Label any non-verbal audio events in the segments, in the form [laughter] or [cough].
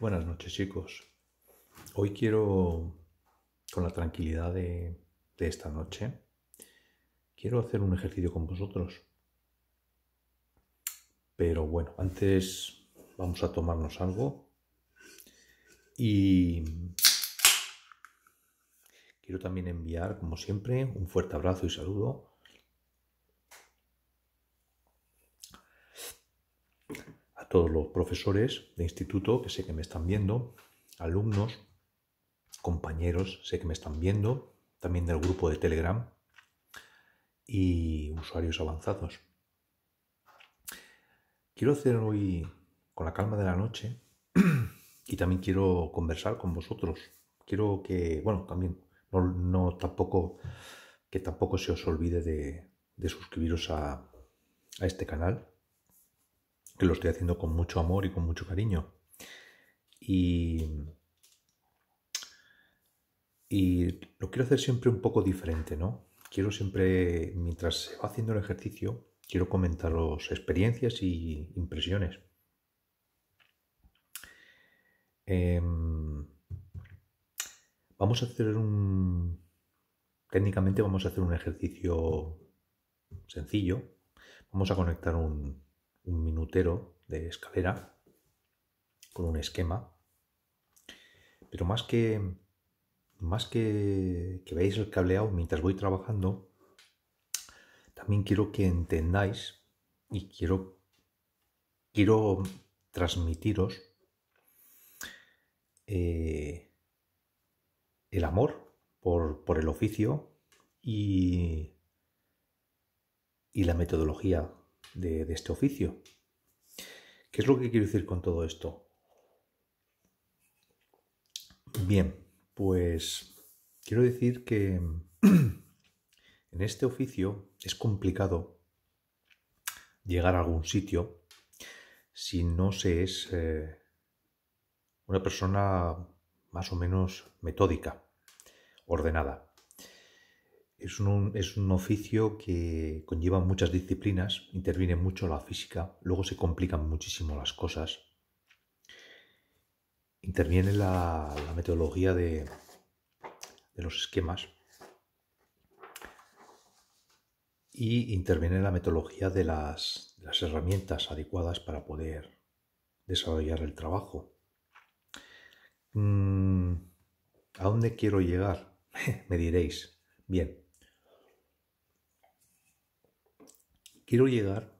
Buenas noches chicos. Hoy quiero, con la tranquilidad de, esta noche, quiero hacer un ejercicio con vosotros. Pero bueno, antes vamos a tomarnos algo y quiero también enviar, como siempre, un fuerte abrazo y saludo todos los profesores de instituto que sé que me están viendo, alumnos, compañeros, sé que me están viendo, también del grupo de Telegram y usuarios avanzados. Quiero hacer hoy, con la calma de la noche, [clears throat] y también quiero conversar con vosotros. Quiero que, bueno, también, no, tampoco, que tampoco se os olvide de, suscribiros a este canal lo estoy haciendo con mucho amor y con mucho cariño. Y, lo quiero hacer siempre un poco diferente, ¿no? Quiero siempre, mientras se va haciendo el ejercicio, quiero comentaros experiencias y impresiones. Em, vamos a hacer un... Técnicamente vamos a hacer un ejercicio sencillo. Vamos a conectar un, un minutero de escalera con un esquema. Pero más que más que, veáis el cableado mientras voy trabajando, también quiero que entendáis y quiero, quiero transmitiros eh, el amor por, por, el oficio y, y la metodología de, este oficio. ¿Qué es lo que quiero decir con todo esto? Bien, pues quiero decir que [clears throat] en este oficio es complicado llegar a algún sitio si no se es eh, una persona más o menos metódica, ordenada es un, oficio que conlleva muchas disciplinas, interviene mucho la física, luego se complican muchísimo las cosas. Interviene la, metodología de, los esquemas y interviene la metodología de las, de las, herramientas adecuadas para poder desarrollar el trabajo. Mm, ¿A dónde quiero llegar? [laughs] Me diréis. Bien, quiero llegar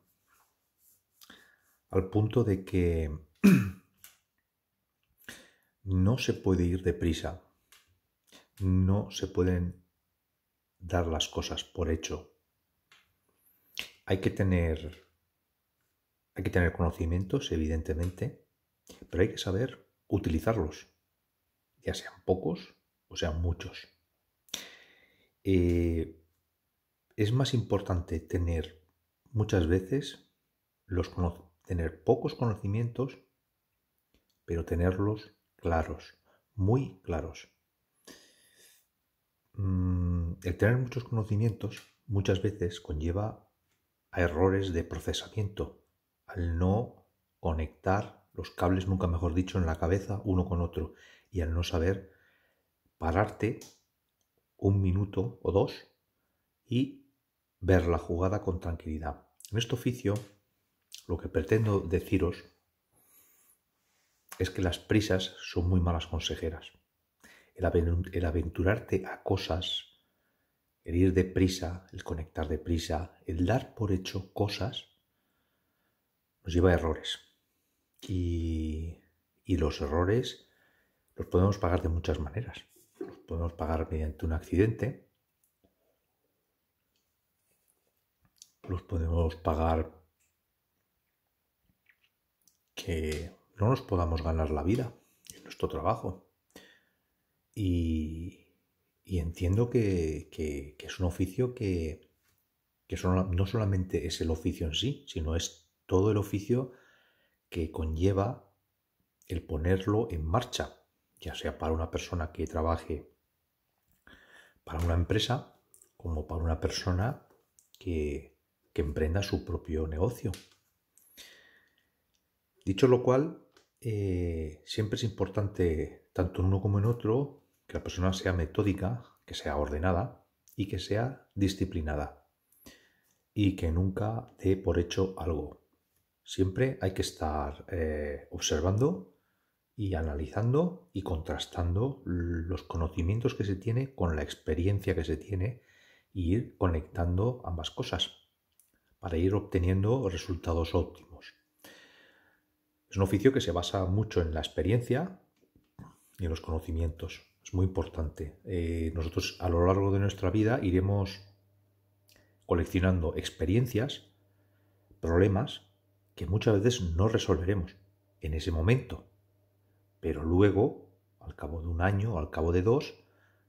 al punto de que [clears throat] no se puede ir deprisa, no se pueden dar las cosas por hecho. Hay que tener hay que tener conocimientos, evidentemente, pero hay que saber utilizarlos, ya sean pocos o sean muchos. Eh, es más importante tener Muchas veces los tener pocos conocimientos, pero tenerlos claros, muy claros. Mm, el tener muchos conocimientos muchas veces conlleva a errores de procesamiento, al no conectar los cables, nunca mejor dicho, en la cabeza uno con otro y al no saber pararte un minuto o dos y ver la jugada con tranquilidad. En este oficio, lo que pretendo deciros es que las prisas son muy malas consejeras. El, aventurarte a cosas, el ir deprisa, el conectar deprisa, el dar por hecho cosas, nos lleva a errores. Y, y los errores los podemos pagar de muchas maneras. Los podemos pagar mediante un accidente, los podemos pagar que no nos podamos ganar la vida en nuestro trabajo. Y, entiendo que, es un oficio que, no solamente es el oficio en sí, sino es todo el oficio que conlleva el ponerlo en marcha, ya sea para una persona que trabaje para una empresa como para una persona que, que emprenda su propio negocio. Dicho lo cual, eh, siempre es importante, tanto en uno como en otro, que la persona sea metódica, que sea ordenada y que sea disciplinada. Y que nunca dé por hecho algo. Siempre hay que estar eh, observando y analizando y contrastando los conocimientos que se tiene con la experiencia que se tiene y ir conectando ambas cosas para ir obteniendo resultados óptimos. Es un oficio que se basa mucho en la experiencia y en los conocimientos. Es muy importante. Eh, nosotros a lo largo de nuestra vida iremos coleccionando experiencias, problemas que muchas veces no resolveremos en ese momento. Pero luego, al cabo de un año, al cabo de dos,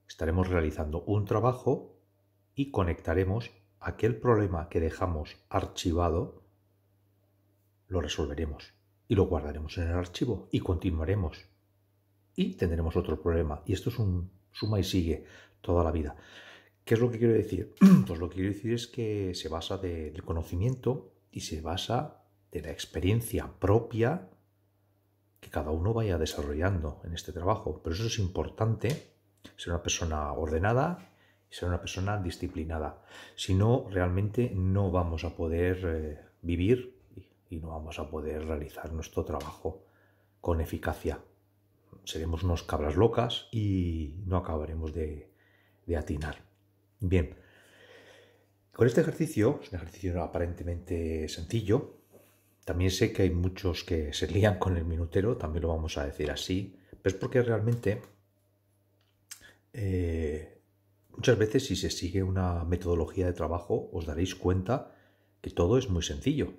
estaremos realizando un trabajo y conectaremos aquel problema que dejamos archivado, lo resolveremos y lo guardaremos en el archivo y continuaremos. Y tendremos otro problema. Y esto es un suma y sigue toda la vida. ¿Qué es lo que quiero decir? [clears throat] Pues lo que quiero decir es que se basa del conocimiento y se basa de la experiencia propia que cada uno vaya desarrollando en este trabajo. Pero eso es importante, ser una persona ordenada, ser una persona disciplinada. Si no, realmente no vamos a poder eh, vivir y no vamos a poder realizar nuestro trabajo con eficacia. Seremos unos cabras locas y no acabaremos de, atinar. Bien, con este ejercicio, es un ejercicio aparentemente sencillo, también sé que hay muchos que se lían con el minutero, también lo vamos a decir así, pero es porque realmente eh, Muchas veces si se sigue una metodología de trabajo os daréis cuenta que todo es muy sencillo.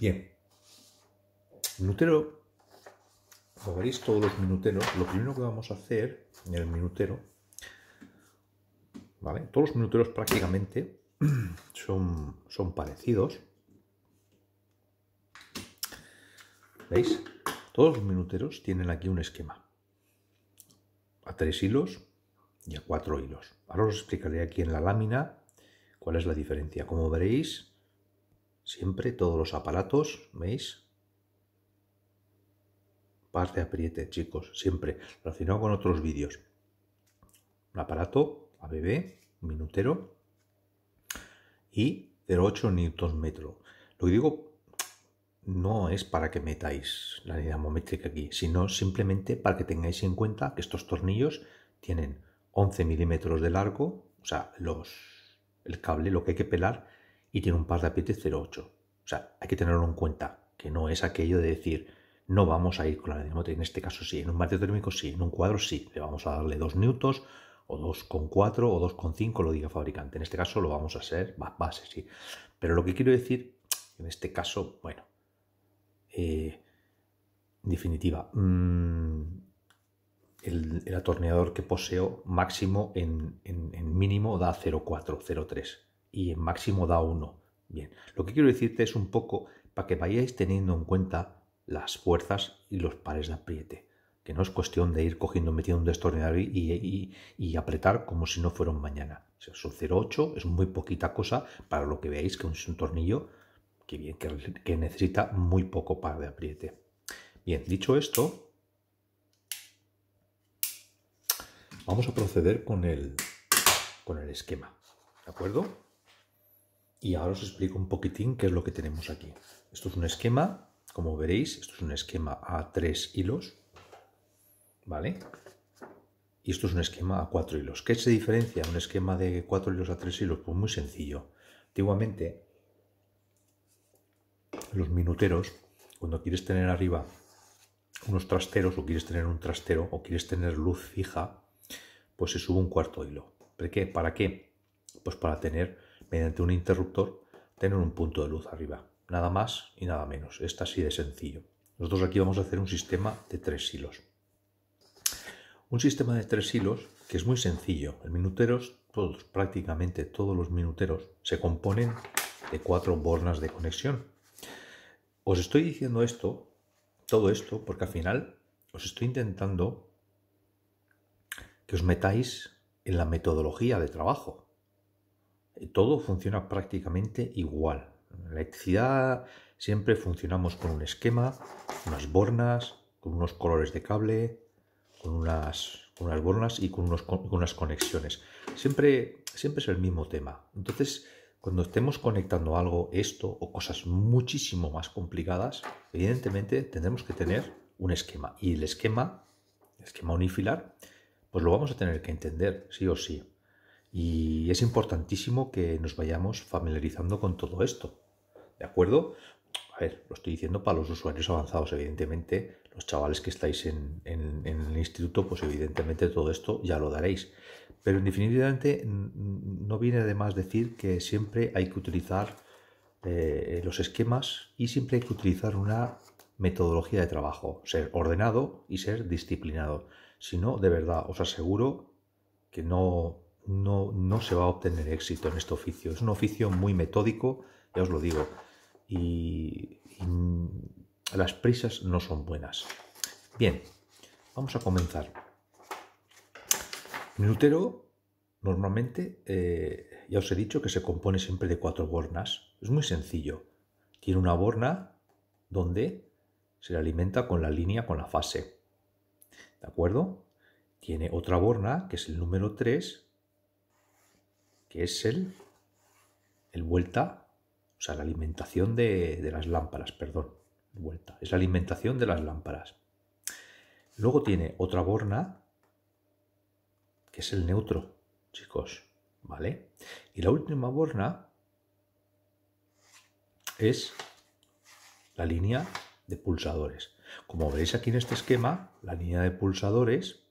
Bien. Minutero, como veréis todos los minuteros, lo primero que vamos a hacer en el minutero, ¿vale? Todos los minuteros prácticamente [clears throat] son, son parecidos. ¿Veis? Todos los minuteros tienen aquí un esquema a tres hilos y a cuatro hilos. Ahora os explicaré aquí en la lámina cuál es la diferencia. Como veréis, siempre todos los aparatos, ¿veis? parte apriete, chicos, siempre relacionado con otros vídeos. Un aparato ABB, minutero, y 0,8 Nm. Lo digo no es para que metáis la dinamométrica aquí, sino simplemente para que tengáis en cuenta que estos tornillos tienen 11 milímetros de largo, o sea, los, el cable, lo que hay que pelar, y tiene un par de apriete 0,8. O sea, hay que tenerlo en cuenta, que no es aquello de decir, no vamos a ir con la dinamométrica, en este caso sí, en un martillo térmico sí, en un cuadro sí, le vamos a darle 2 newtons, o 2,4 o 2,5 lo diga fabricante. En este caso lo vamos a hacer base, sí. Pero lo que quiero decir, en este caso, bueno, en eh, definitiva, mm, el, el, atornillador que poseo máximo en, mínimo da 0,4, 0,3 y en máximo da 1. Bien, lo que quiero decirte es un poco para que vayáis teniendo en cuenta las fuerzas y los pares de apriete, que no es cuestión de ir cogiendo, metiendo un destornillador y, apretar como si no fuera mañana. O sea, son 0,8, es muy poquita cosa para lo que veáis que es un tornillo que bien, que, necesita muy poco par de apriete. Bien, dicho esto, vamos a proceder con el, con el esquema, ¿de acuerdo? Y ahora os explico un poquitín qué es lo que tenemos aquí. Esto es un esquema, como veréis, esto es un esquema a tres hilos, ¿vale? Y esto es un esquema a cuatro hilos. ¿Qué se diferencia un esquema de cuatro hilos a tres hilos? Pues muy sencillo. Antiguamente los minuteros, cuando quieres tener arriba unos trasteros o quieres tener un trastero o quieres tener luz fija, pues se sube un cuarto hilo. ¿Para qué? ¿Para qué? Pues para tener, mediante un interruptor, tener un punto de luz arriba. Nada más y nada menos. Está así de sencillo. Nosotros aquí vamos a hacer un sistema de tres hilos. Un sistema de tres hilos que es muy sencillo. los minuteros, todos, prácticamente todos los minuteros, se componen de cuatro bornas de conexión os estoy diciendo esto, todo esto, porque al final os estoy intentando que os metáis en la metodología de trabajo. Todo funciona prácticamente igual. En la electricidad siempre funcionamos con un esquema, unas bornas, con unos colores de cable, con unas, bornas y con, con unas conexiones. Siempre, siempre es el mismo tema. Entonces, cuando estemos conectando algo, esto o cosas muchísimo más complicadas, evidentemente tendremos que tener un esquema. Y el esquema, el esquema unifilar, pues lo vamos a tener que entender, sí o sí. Y es importantísimo que nos vayamos familiarizando con todo esto. ¿De acuerdo? A ver, lo estoy diciendo para los usuarios avanzados, evidentemente. Los chavales que estáis en, el instituto, pues evidentemente todo esto ya lo daréis. Pero definitivamente no viene además decir que siempre hay que utilizar eh, los esquemas y siempre hay que utilizar una metodología de trabajo, ser ordenado y ser disciplinado. Si no, de verdad, os aseguro que no, no, no se va a obtener éxito en este oficio. Es un oficio muy metódico, ya os lo digo, y las prisas no son buenas. Bien, vamos a comenzar. Un útero normalmente, eh, ya os he dicho que se compone siempre de cuatro bornas. Es muy sencillo. Tiene una borna donde se le alimenta con la línea, con la fase. ¿De acuerdo? Tiene otra borna, que es el número 3, que es el, el vuelta, o sea, la alimentación de, de las lámparas, perdón. Vuelta. Es la alimentación de las lámparas. Luego tiene otra borna que es el neutro, chicos, ¿vale? Y la última borna es la línea de pulsadores. Como veréis aquí en este esquema, la línea de pulsadores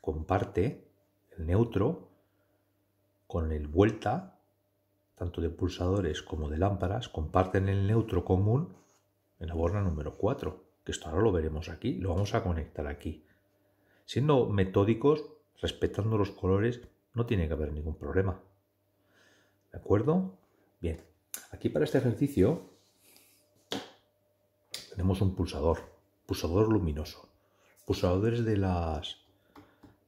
comparte el neutro con el vuelta, tanto de pulsadores como de lámparas, comparten el neutro común en la borna número 4, que esto ahora lo veremos aquí, lo vamos a conectar aquí. Siendo metódicos, respetando los colores, no tiene que haber ningún problema. ¿De acuerdo? Bien. Aquí para este ejercicio tenemos un pulsador, pulsador luminoso. Pulsadores de las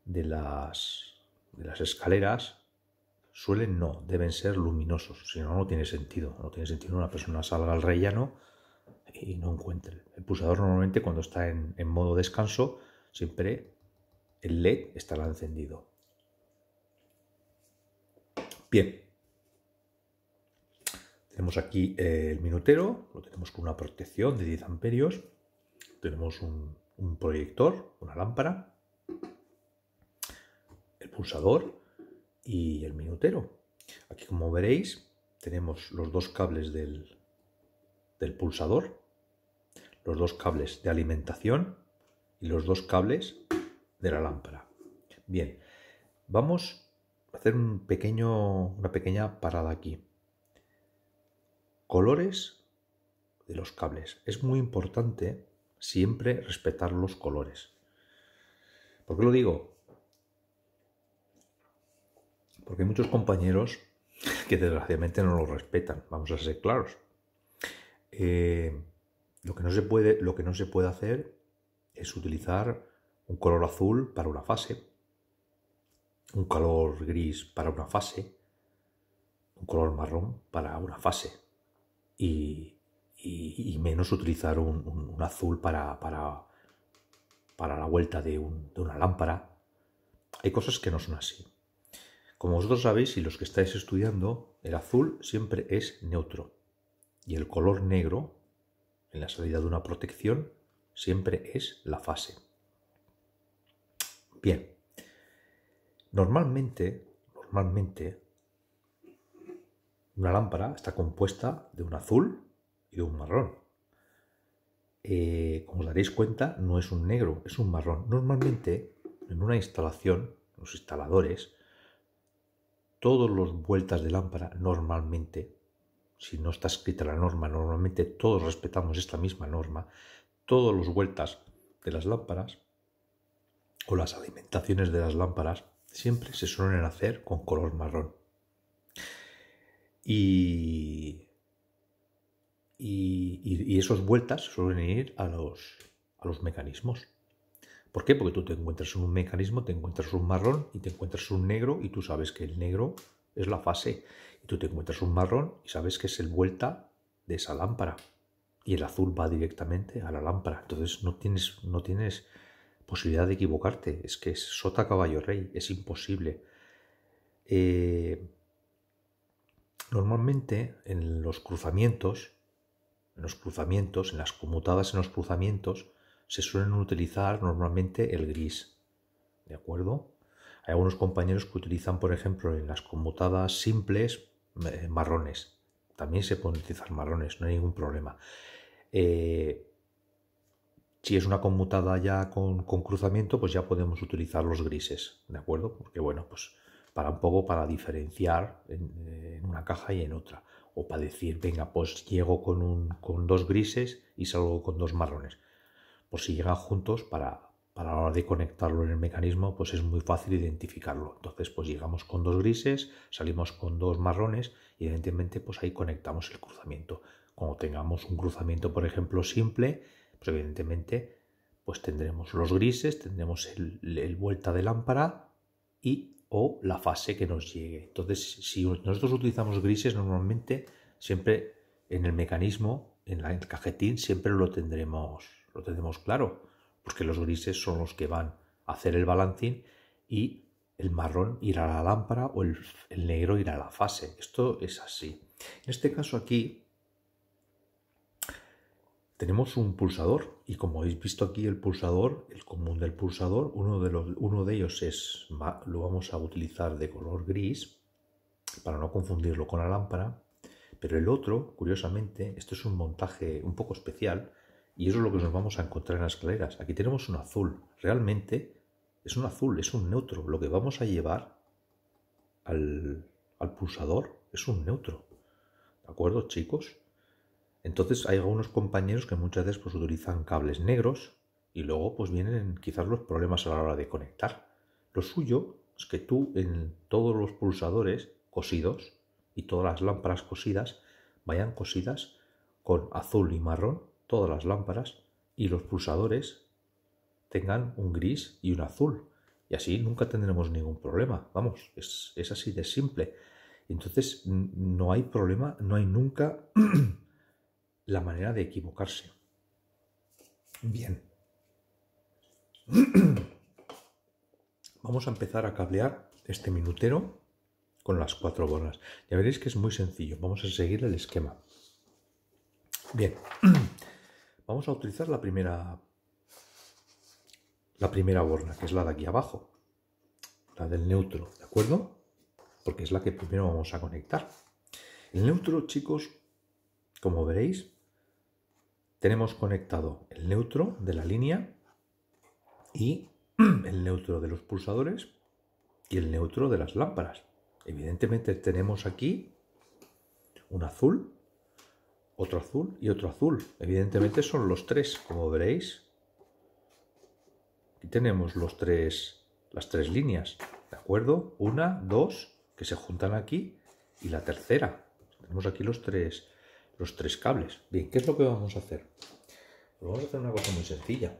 de las de las escaleras suelen no, deben ser luminosos, si no no tiene sentido, no tiene sentido una persona salga al rellano y no encuentre. El pulsador normalmente cuando está en, en modo descanso siempre el LED estará encendido. Bien. Tenemos aquí eh, el minutero, lo tenemos con una protección de 10 amperios. Tenemos un, proyector, una lámpara, el pulsador y el minutero. Aquí, como veréis, tenemos los dos cables del, del pulsador, los dos cables de alimentación y los dos cables de la lámpara. Bien, vamos a hacer un pequeño, una pequeña parada aquí. Colores de los cables. Es muy importante siempre respetar los colores. ¿Por qué lo digo? Porque hay muchos compañeros que desgraciadamente no los respetan, vamos a ser claros. Eh, lo, que no se puede, lo que no se puede hacer es utilizar un color azul para una fase, un color gris para una fase, un color marrón para una fase y, menos utilizar un, azul para, la vuelta de, de una lámpara. Hay cosas que no son así. Como vosotros sabéis y los que estáis estudiando, el azul siempre es neutro y el color negro en la salida de una protección siempre es la fase. Bien. Normalmente, normalmente, una lámpara está compuesta de un azul y de un marrón. Eh, como os daréis cuenta, no es un negro, es un marrón. Normalmente, en una instalación, los instaladores, todos los vueltas de lámpara, normalmente, si no está escrita la norma, normalmente todos respetamos esta misma norma, todos los vueltas de las lámparas o las alimentaciones de las lámparas siempre se suelen hacer con color marrón. Y, y, esas vueltas suelen ir a los, a los mecanismos. ¿Por qué? Porque tú te encuentras en un mecanismo, te encuentras un marrón y te encuentras un negro y tú sabes que el negro es la fase. Y tú te encuentras un marrón y sabes que es el vuelta de esa lámpara. Y el azul va directamente a la lámpara. Entonces no tienes, no tienes posibilidad de equivocarte. Es que es sota caballo rey, es imposible. Eh, normalmente en los cruzamientos, en los cruzamientos, en las conmutadas en los cruzamientos, se suelen utilizar normalmente el gris. ¿De acuerdo? Hay algunos compañeros que utilizan, por ejemplo, en las conmutadas simples, eh, marrones. También se pueden utilizar marrones, no hay ningún problema. Eh, si es una conmutada ya con, cruzamiento, pues ya podemos utilizar los grises, ¿de acuerdo? Porque bueno, pues para un poco para diferenciar en, una caja y en otra. O para decir, venga, pues llego con, un, con dos grises y salgo con dos marrones. Pues si llegan juntos, para, la hora de conectarlo en el mecanismo, pues es muy fácil identificarlo. Entonces, pues llegamos con dos grises, salimos con dos marrones y evidentemente pues ahí conectamos el cruzamiento. Como tengamos un cruzamiento, por ejemplo, simple, pues evidentemente, pues tendremos los grises, tendremos el, vuelta de lámpara y o la fase que nos llegue. Entonces, si nosotros utilizamos grises, normalmente siempre en el mecanismo, en, el cajetín, siempre lo tendremos, lo claro, porque los grises son los que van a hacer el balancín y el marrón irá a la lámpara o el negro irá a la fase. Esto es así. En este caso aquí tenemos un pulsador y como habéis visto aquí el pulsador, el común del pulsador, uno de, los, uno de ellos es, lo vamos a utilizar de color gris para no confundirlo con la lámpara, pero el otro, curiosamente, esto es un montaje un poco especial y eso es lo que nos vamos a encontrar en las escaleras. Aquí tenemos un azul, realmente es un azul, es un neutro, lo que vamos a llevar al, al pulsador es un neutro, ¿de acuerdo chicos? Entonces hay algunos compañeros que muchas veces pues, utilizan cables negros y luego pues vienen quizás los problemas a la hora de conectar. Lo suyo es que tú en todos los pulsadores cosidos y todas las lámparas cosidas vayan cosidas con azul y marrón, todas las lámparas y los pulsadores tengan un gris y un azul. Y así nunca tendremos ningún problema. Vamos, es así de simple. Entonces no hay problema, no hay nunca [clears throat] la manera de equivocarse. Bien. [clears throat] Vamos a empezar a cablear este minutero con las cuatro bornas. Ya veréis que es muy sencillo. Vamos a seguir el esquema. Bien. [clears throat] Vamos a utilizar la primera la primera borna, que es la de aquí abajo, la del neutro, ¿de acuerdo? Porque es la que primero vamos a conectar. El neutro, chicos, como veréis, tenemos conectado el neutro de la línea y [clears throat] el neutro de los pulsadores y el neutro de las lámparas. Evidentemente tenemos aquí un azul, otro azul y otro azul. Evidentemente son los tres, como veréis. Aquí tenemos los tres, las tres líneas, ¿de acuerdo? Una, dos, que se juntan aquí, y la tercera. Tenemos aquí los tres, los tres cables. Bien, ¿qué es lo que vamos a hacer? Pues vamos a hacer una cosa muy sencilla.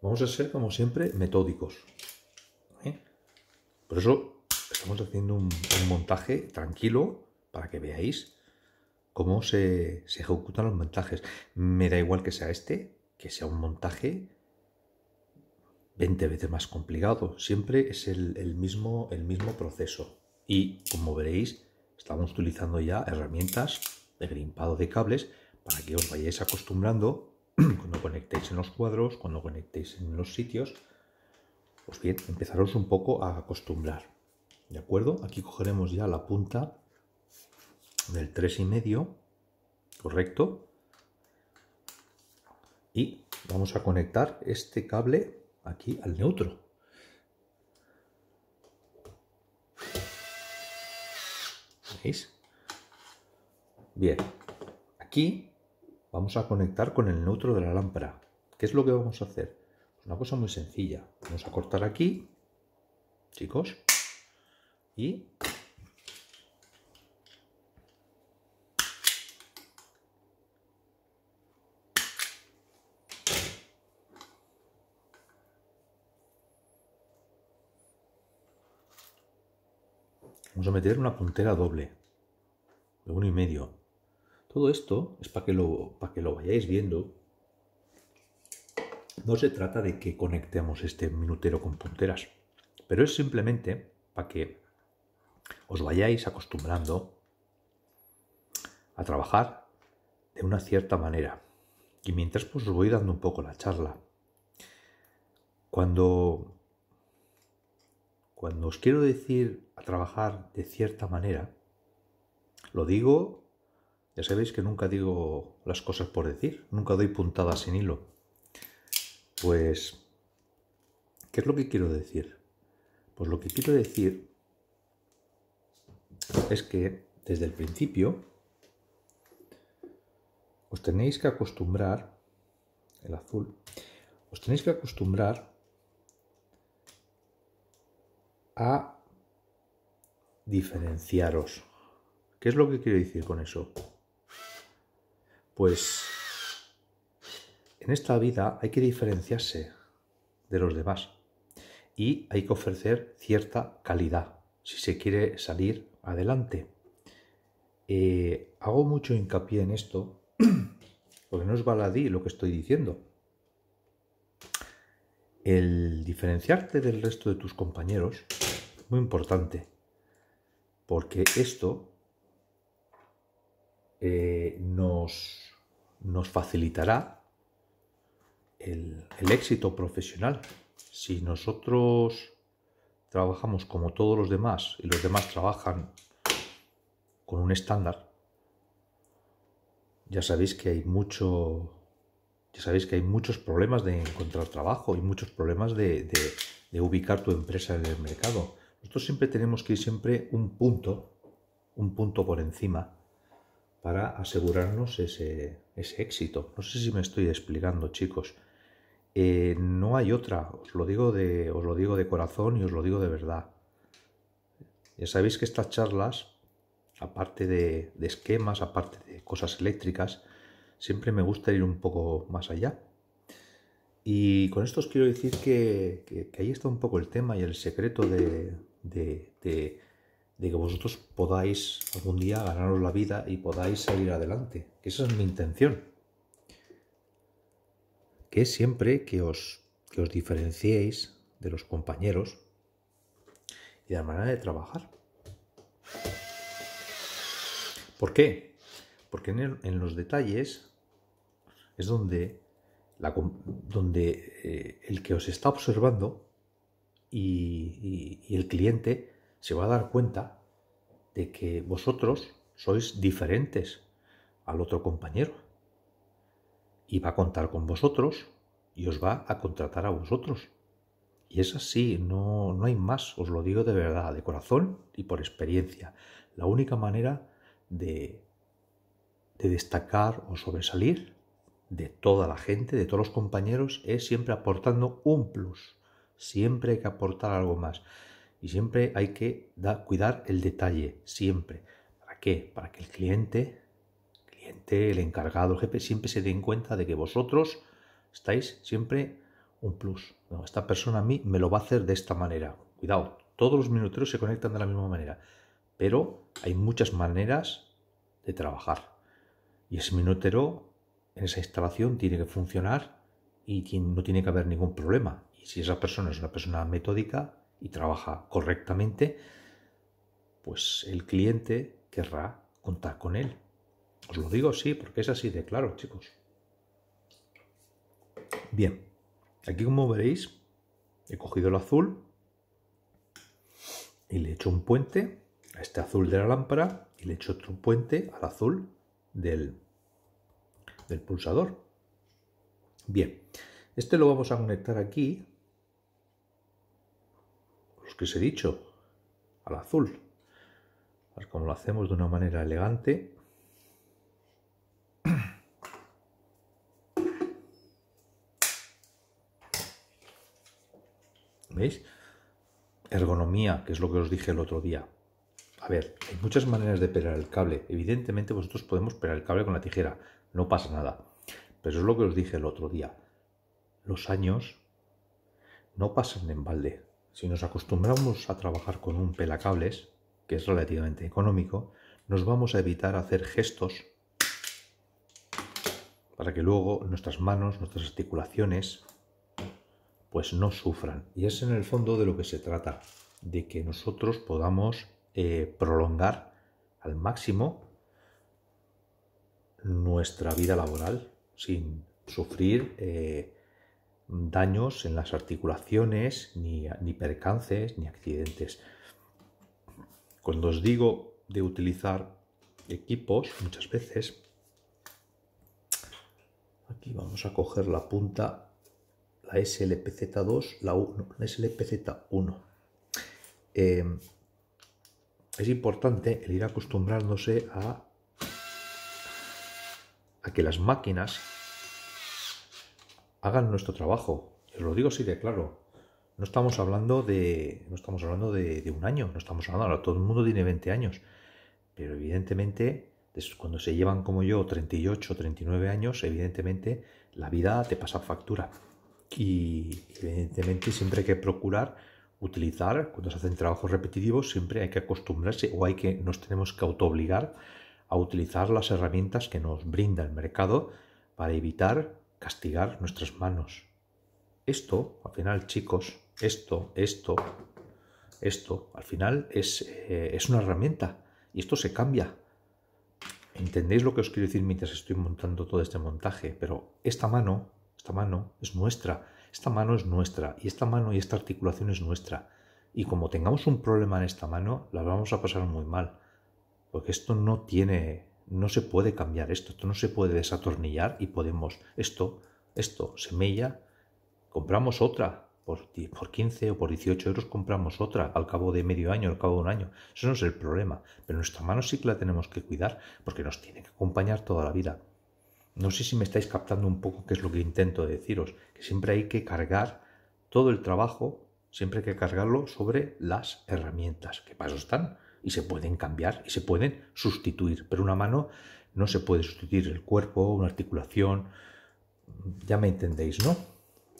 Vamos a ser, como siempre, metódicos. ¿eh? Por eso estamos haciendo un, montaje tranquilo para que veáis cómo se, se ejecutan los montajes. Me da igual que sea este, que sea un montaje 20 veces más complicado. Siempre es el, mismo, el mismo proceso. Y como veréis, estamos utilizando ya herramientas de grimpado de cables para que os vayáis acostumbrando [clears throat] cuando conectéis en los cuadros, cuando conectéis en los sitios. Pues bien, empezaros un poco a acostumbrar. ¿De acuerdo? Aquí cogeremos ya la punta del 3,5, ¿correcto? y vamos a conectar este cable aquí al neutro. ¿Veis? Bien, aquí vamos a conectar con el neutro de la lámpara. ¿Qué es lo que vamos a hacer? Una cosa muy sencilla. Vamos a cortar aquí, chicos, y meter una puntera doble de uno y medio. Todo esto es para que, lo, para que lo vayáis viendo. No se trata de que conectemos este minutero con punteras, pero es simplemente para que os vayáis acostumbrando a trabajar de una cierta manera. Y mientras pues os voy dando un poco la charla. Cuando cuando os quiero decir a trabajar de cierta manera, lo digo, ya sabéis que nunca digo las cosas por decir, nunca doy puntadas sin hilo. Pues, ¿qué es lo que quiero decir? Pues lo que quiero decir es que desde el principio os tenéis que acostumbrar, el azul, os tenéis que acostumbrar a diferenciaros. ¿Qué es lo que quiero decir con eso? Pues en esta vida hay que diferenciarse de los demás y hay que ofrecer cierta calidad si se quiere salir adelante. Eh, hago mucho hincapié en esto [clears throat] porque no es baladí lo que estoy diciendo. El diferenciarte del resto de tus compañeros muy importante, porque esto eh, nos, nos, facilitará el, éxito profesional. Si nosotros trabajamos como todos los demás y los demás trabajan con un estándar, ya sabéis que hay mucho ya sabéis que hay muchos problemas de encontrar trabajo y muchos problemas de ubicar tu empresa en el mercado nosotros siempre tenemos que ir siempre un punto, un punto por encima, para asegurarnos ese, ese éxito. No sé si me estoy explicando, chicos. Eh, no hay otra, os lo, digo de, os lo digo de corazón y os lo digo de verdad. Ya sabéis que estas charlas, aparte de, de esquemas, aparte de cosas eléctricas, siempre me gusta ir un poco más allá. Y con esto os quiero decir que, que ahí está un poco el tema y el secreto de, de, que vosotros podáis algún día ganaros la vida y podáis salir adelante. Que esa es mi intención. Que siempre que os, que os diferenciéis de los compañeros y de la manera de trabajar. ¿Por qué? Porque en, los detalles es donde, la, donde eh, el que os está observando y, el cliente se va a dar cuenta de que vosotros sois diferentes al otro compañero y va a contar con vosotros y os va a contratar a vosotros. Y es así, no, no, hay más, os lo digo de verdad, de corazón y por experiencia. La única manera de, de destacar o sobresalir de toda la gente, de todos los compañeros, es siempre aportando un plus. Siempre hay que aportar algo más. Y siempre hay que cuidar el detalle, siempre. ¿Para qué? Para que el cliente, el cliente, el encargado, el jefe, siempre se den cuenta de que vosotros estáis siempre un plus. esta persona a mí me lo va a hacer de esta manera. Cuidado, todos los minuteros se conectan de la misma manera. Pero hay muchas maneras de trabajar. Y ese minutero en esa instalación tiene que funcionar y no tiene que haber ningún problema si esa persona es una persona metódica y trabaja correctamente, pues el cliente querrá contar con él. Os lo digo sí, porque es así de claro, chicos. Bien, aquí como veréis, he cogido el azul y le he hecho un puente a este azul de la lámpara y le he hecho otro puente al azul del, del pulsador. Bien, este lo vamos a conectar aquí que os he dicho, al azul. como lo hacemos de una manera elegante, ¿Veis? Ergonomía, que es lo que os dije el otro día. A ver, hay muchas maneras de pelar el cable. Evidentemente vosotros podemos pelar el cable con la tijera, no pasa nada. Pero es lo que os dije el otro día. Los años no pasan en balde. Si nos acostumbramos a trabajar con un pelacables, que es relativamente económico, nos vamos a evitar hacer gestos para que luego nuestras manos, nuestras articulaciones, pues no sufran. Y es en el fondo de lo que se trata, de que nosotros podamos eh, prolongar al máximo nuestra vida laboral sin sufrir eh, daños en las articulaciones, ni, percances, ni accidentes. Cuando os digo de utilizar equipos, muchas veces, aquí vamos a coger la punta, la SLPZ2, la, 1, la SLPZ1. Em, es importante el ir acostumbrándose a, a que las máquinas hagan nuestro trabajo. lo digo así de claro. No estamos hablando de. No estamos hablando de, un año, no estamos hablando. Ahora todo el mundo tiene 20 años. Pero evidentemente, cuando se llevan como yo 38, 39 años, evidentemente la vida te pasa factura. Y evidentemente siempre hay que procurar utilizar, cuando se hacen trabajos repetitivos, siempre hay que acostumbrarse o hay que, nos tenemos que autoobligar a utilizar las herramientas que nos brinda el mercado para evitar castigar nuestras manos. Esto, al final, chicos, esto, esto, esto, al final es, eh, es una herramienta y esto se cambia. ¿Entendéis lo que os quiero decir mientras estoy montando todo este montaje? Pero esta mano, esta mano es nuestra, esta mano es nuestra y esta mano y esta articulación es nuestra. Y como tengamos un problema en esta mano, la vamos a pasar muy mal, porque esto no tiene no se puede cambiar esto, esto no se puede desatornillar y podemos, esto, esto, semilla, compramos otra, por, por 15 o por 18 euros compramos otra al cabo de medio año, al cabo de un año. Eso no es el problema, pero nuestra mano sí que la tenemos que cuidar porque nos tiene que acompañar toda la vida. No sé si me estáis captando un poco qué es lo que intento deciros, que siempre hay que cargar todo el trabajo, siempre hay que cargarlo sobre las herramientas, ¿Qué paso están, y se pueden cambiar y se pueden sustituir, pero una mano no se puede sustituir el cuerpo, una articulación, ya me entendéis, ¿no?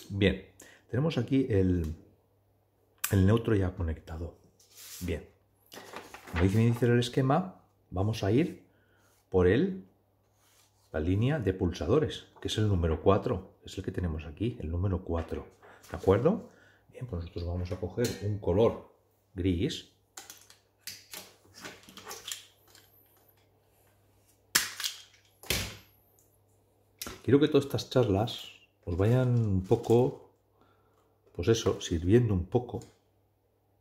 Bien, tenemos aquí el, el neutro ya conectado. Bien, como dice iniciar el esquema, vamos a ir por él, la línea de pulsadores, que es el número 4, es el que tenemos aquí, el número 4, ¿de acuerdo? Bien, pues nosotros vamos a coger un color gris, Quiero que todas estas charlas os pues vayan un poco, pues eso, sirviendo un poco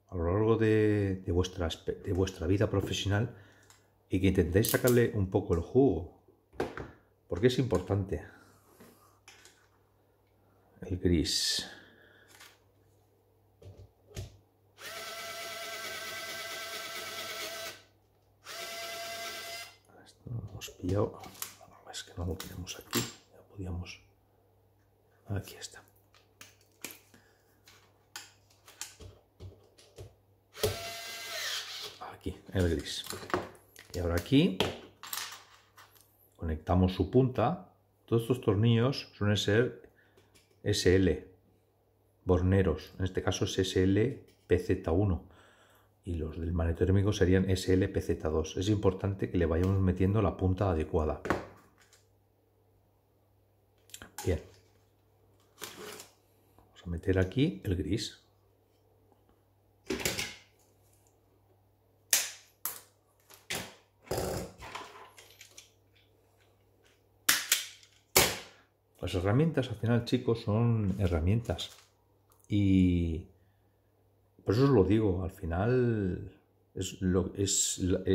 a lo largo de, vuestra, vida profesional y que intentéis sacarle un poco el jugo, porque es importante el gris. Hemos pillado, es que no lo tenemos aquí podíamos... Aquí está. Aquí, el gris. Y ahora aquí conectamos su punta. Todos estos tornillos suelen ser SL, borneros. En este caso es SL pz 1 y los del manetérmico serían SL pz 2 Es importante que le vayamos metiendo la punta adecuada. meter aquí el gris. Las herramientas al final, chicos, son herramientas. Y por eso os lo digo, al final es lo,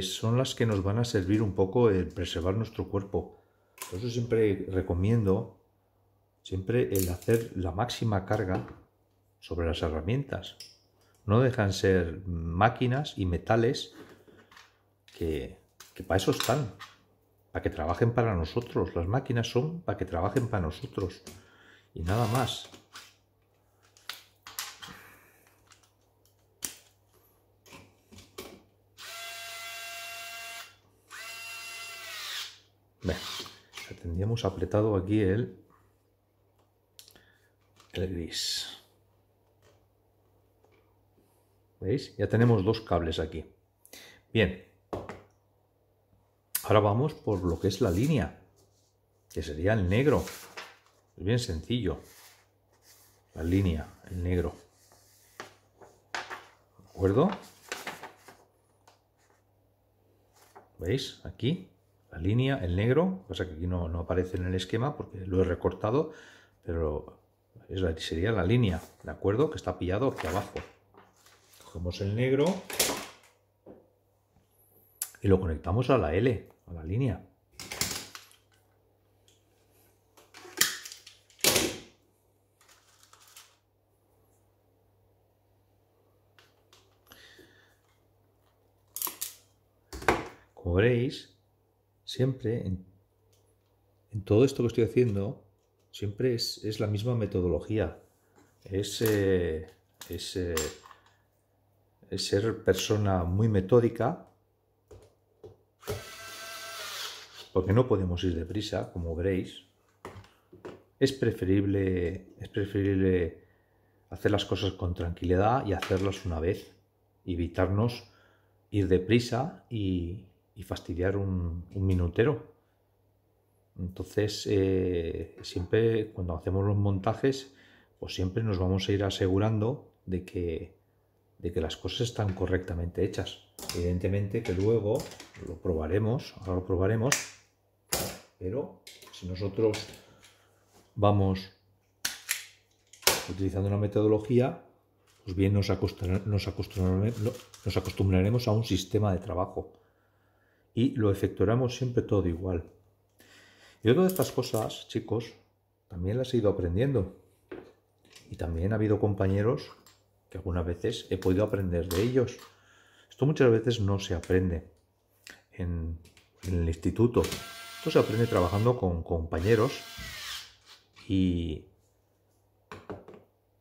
son las que nos van a servir un poco el preservar nuestro cuerpo. Por eso siempre recomiendo Siempre el hacer la máxima carga sobre las herramientas. No dejan ser máquinas y metales que, para eso están, para que trabajen para nosotros. Las máquinas son para que trabajen para nosotros y nada más. tendríamos apretado aquí el el gris. ¿Veis? Ya tenemos dos cables aquí. Bien. Ahora vamos por lo que es la línea, que sería el negro. Es bien sencillo. La línea, el negro. ¿De acuerdo? ¿Veis? Aquí, la línea, el negro. Pasa que aquí no, no aparece en el esquema porque lo he recortado, pero es la, sería la línea, ¿de acuerdo? Que está pillado hacia abajo. Cogemos el negro y lo conectamos a la L, a la línea. Como veréis, siempre en todo esto que estoy haciendo, Siempre es, la misma metodología. Eh, eh, es, ser persona muy metódica, porque no podemos ir deprisa, como veréis. Es preferible, hacer las cosas con tranquilidad y hacerlas una vez. Evitarnos ir deprisa y, y fastidiar un minutero. Entonces, eh, siempre cuando hacemos los montajes, pues siempre nos vamos a ir asegurando de que, las cosas están correctamente hechas. Evidentemente que luego lo probaremos, ahora lo probaremos, pero si nosotros vamos utilizando una metodología, pues bien nos, nos acostumbraremos a un sistema de trabajo y lo efectuaremos siempre todo igual. Yo todas estas cosas, chicos, también las he ido aprendiendo. Y también ha habido compañeros que algunas veces he podido aprender de ellos. Esto muchas veces no se aprende en, el instituto. Esto se aprende trabajando con compañeros y,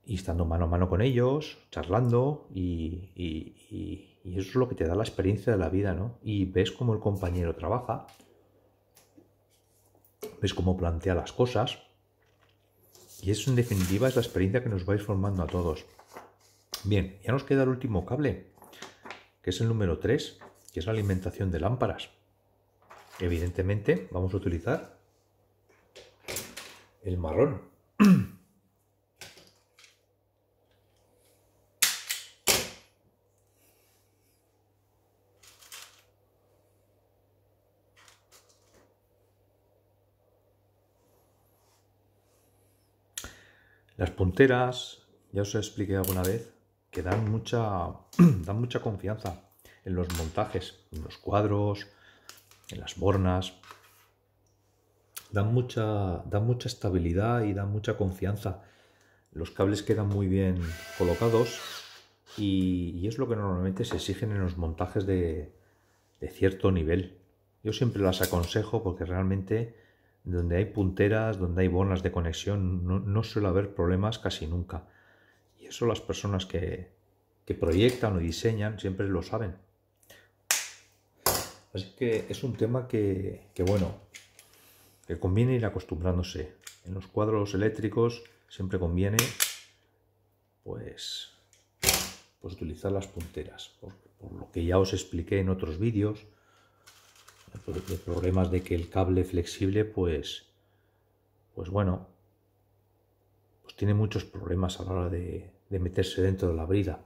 y estando mano a mano con ellos, charlando y, y, y, eso es lo que te da la experiencia de la vida, ¿no? Y ves cómo el compañero trabaja ves cómo plantea las cosas. Y eso en definitiva es la experiencia que nos vais formando a todos. Bien, ya nos queda el último cable, que es el número 3, que es la alimentación de lámparas. Evidentemente vamos a utilizar el marrón. [clears throat] Las punteras, ya os expliqué alguna vez, que dan mucha, [clears throat] dan mucha confianza en los montajes, en los cuadros, en las bornas. Dan mucha, dan mucha estabilidad y dan mucha confianza. Los cables quedan muy bien colocados y, es lo que normalmente se exigen en los montajes de, de cierto nivel. Yo siempre las aconsejo porque realmente donde hay punteras, donde hay bolas de conexión, no, suele haber problemas casi nunca. Y eso las personas que, proyectan o diseñan siempre lo saben. Así que es un tema que, bueno, que conviene ir acostumbrándose. En los cuadros eléctricos siempre conviene, pues, pues utilizar las punteras, por, por lo que ya os expliqué en otros vídeos de problemas de que el cable flexible, pues, pues bueno, pues tiene muchos problemas a la hora de, meterse dentro de la brida.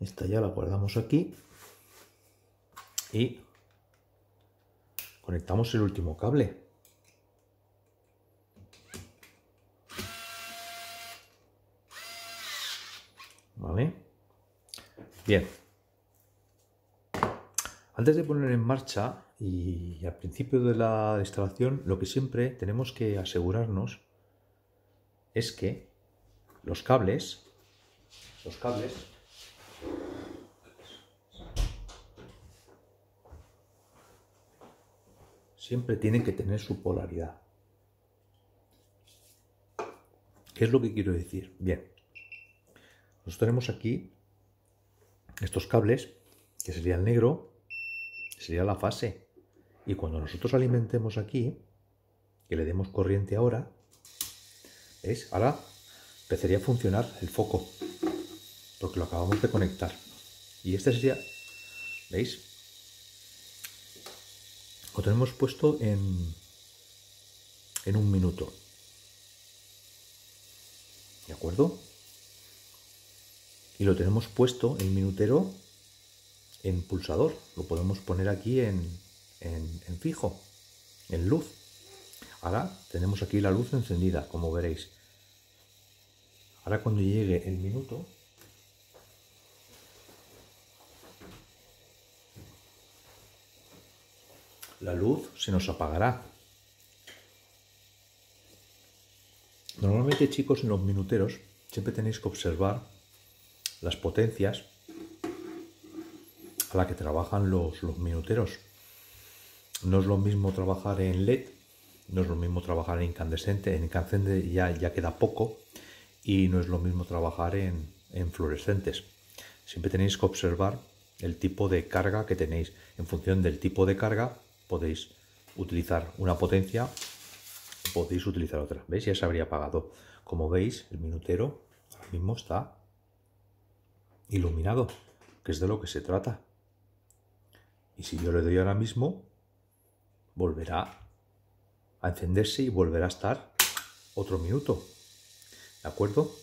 Esta ya la guardamos aquí y conectamos el último cable. ¿Vale? Bien. Antes de poner en marcha y al principio de la instalación, lo que siempre tenemos que asegurarnos es que los cables, los cables, siempre tienen que tener su polaridad. ¿Qué es lo que quiero decir? Bien, nos tenemos aquí estos cables, que sería el negro, sería la fase. Y cuando nosotros alimentemos aquí, que le demos corriente ahora, es ahora empezaría a funcionar el foco, porque lo acabamos de conectar. Y este sería, ¿veis? Lo tenemos puesto en, en un minuto. ¿De acuerdo? y lo tenemos puesto en minutero en pulsador. Lo podemos poner aquí en, en fijo, en luz. Ahora tenemos aquí la luz encendida, como veréis. Ahora cuando llegue el minuto, la luz se nos apagará. Normalmente chicos en los minuteros siempre tenéis que observar las potencias a la que trabajan los, minuteros. No es lo mismo trabajar en LED, no es lo mismo trabajar en incandescente, en incandescente ya, ya queda poco y no es lo mismo trabajar en, en fluorescentes. Siempre tenéis que observar el tipo de carga que tenéis. En función del tipo de carga podéis utilizar una potencia, podéis utilizar otra. ¿Veis? Ya se habría apagado. Como veis, el minutero mismo está iluminado, que es de lo que se trata. Y si yo le doy ahora mismo, volverá a encenderse y volverá a estar otro minuto. ¿De acuerdo?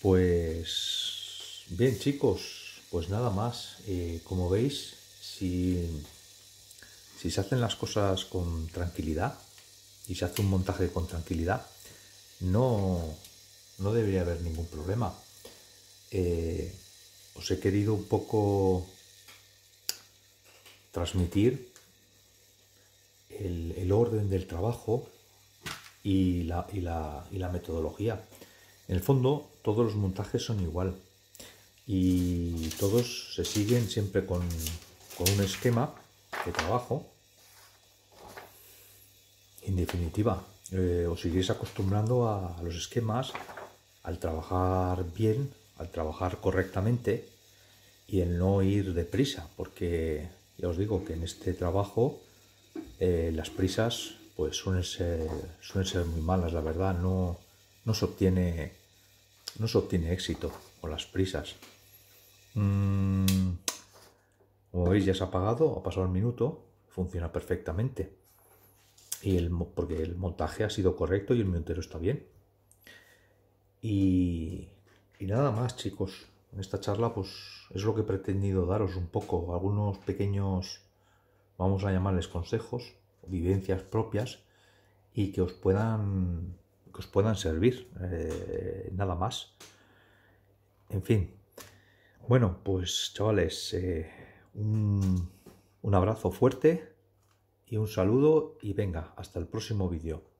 Pues bien chicos, pues nada más. Eh, como veis, si, si se hacen las cosas con tranquilidad y se hace un montaje con tranquilidad, no, no debería haber ningún problema. Eh, os he querido un poco transmitir el, orden del trabajo y la, metodología. En el fondo, todos los montajes son igual y todos se siguen siempre con, un esquema de trabajo. En definitiva, eh, os iréis acostumbrando a los esquemas, al trabajar bien trabajar correctamente y el no ir deprisa, porque ya os digo que en este trabajo eh, las prisas pues suelen ser, suelen ser muy malas, la verdad, no, no, se, obtiene, no se obtiene éxito con las prisas. Mm, como veis ya se ha apagado, ha pasado el minuto, funciona perfectamente. Y el, porque el montaje ha sido correcto y el minutero está bien. Y, y nada más, chicos. En esta charla, pues es lo que he pretendido daros un poco. Algunos pequeños, vamos a llamarles consejos, vivencias propias y que os puedan, que os puedan servir. Eh, nada más. En fin. Bueno, pues chavales, eh, un, un abrazo fuerte y un saludo y venga, hasta el próximo vídeo.